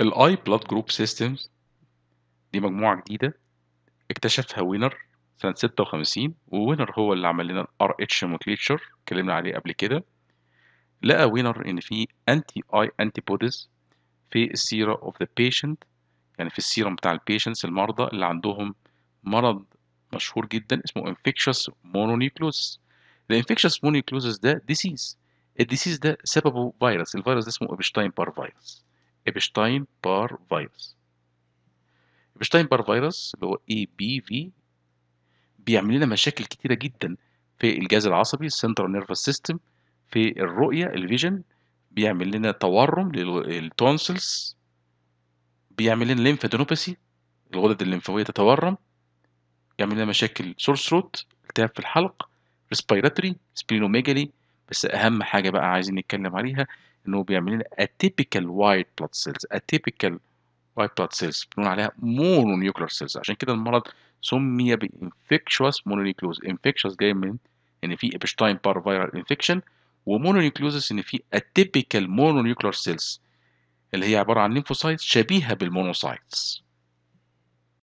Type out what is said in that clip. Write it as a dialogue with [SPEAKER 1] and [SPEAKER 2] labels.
[SPEAKER 1] الاي بلاد جروب سيستمز دي مجموعة جديدة اكتشفها وينر سنة 56 ووينر هو اللي عمل لنا الار اتش نومنكليتشر اتكلمنا عليه قبل كده لقى وينر ان في انتي اي انتي بوديز في السيرة اوف ذا بيشنت يعني في السيرم بتاع البيشنتس المرضى اللي عندهم مرض مشهور جدا اسمه infectious mononucleosis ال infectious mononucleosis ده disease الديسيز ده سببه فيروس الفيروس ده اسمه ابشتاين بار فيروس إبشتاين بار فيروس إبشتاين بار فيروس اللي هو اي بي في بيعمل لنا مشاكل كتيرة جدا في الجهاز العصبي السنترال نيرفس سيستم في الرؤية الفيجن بيعمل لنا تورم للتونسلز بيعمل لنا ليمفادينوباثي الغدد الليمفاوية تتورم يعمل لنا مشاكل سورس روت التهاب في الحلق ريسبيراتوري سبلينوميجالي بس اهم حاجه بقى عايزين نتكلم عليها ان هو بيعمل لنا اتيبيكال وايت بلاد سيلز اتيبيكال وايت بلاد سيلز بنقول عليها مونونيوكلر سيلز عشان كده المرض سمي بانفكشوس مونونيوكلوز انفكشوس جاي من ان في ابشتاين بار فيرال انفكشن ومونونيوكلوزس ان في اتيبيكال مونونيوكلر سيلز اللي هي عباره عن ليمفوسايتس شبيهه بالمونوسايتس